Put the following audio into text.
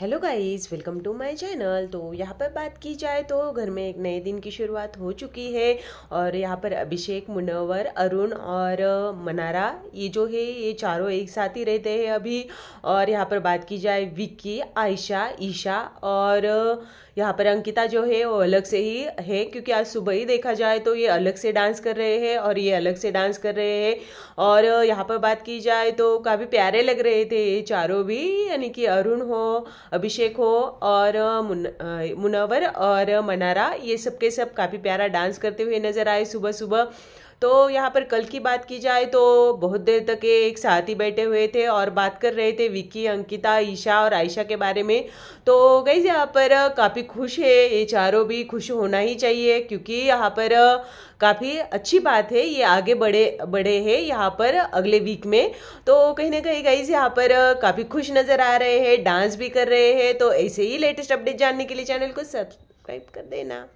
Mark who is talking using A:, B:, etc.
A: hello guys welcome to my channel तो यहाँ पर बात की जाए तो घर में एक नए दिन की शुरुआत हो चुकी है और यहाँ पर अभिषेक मुनवर अरुण और मनारा ये जो है ये चारों एक साथ ही रहते हैं अभी और यहाँ पर बात की जाए विक्की आयशा ईशा और यहाँ पर अंकिता जो है वो अलग से ही है क्योंकि आज सुबह ही देखा जाए तो ये अलग से डांस कर रहे हैं और ये अलग से डांस कर रहे हैं और यहाँ पर बात की जाए तो काफ़ी प्यारे लग रहे थे ये चारों भी यानी कि अरुण हो अभिषेक हो और मुन, मुनवर और मनारा ये सब के सब काफ़ी प्यारा डांस करते हुए नजर आए सुबह सुबह तो यहाँ पर कल की बात की जाए तो बहुत देर तक एक साथ ही बैठे हुए थे और बात कर रहे थे विक्की अंकिता ईशा और आयशा के बारे में तो गई यहाँ पर काफ़ी खुश है ये चारों भी खुश होना ही चाहिए क्योंकि यहाँ पर काफ़ी अच्छी बात है ये आगे बढ़े बढ़े हैं यहाँ पर अगले वीक में तो कहीं ना कहीं गई यहाँ पर काफ़ी खुश नज़र आ रहे हैं डांस भी कर रहे हैं तो ऐसे ही लेटेस्ट अपडेट जानने के लिए चैनल को सब्सक्राइब कर देना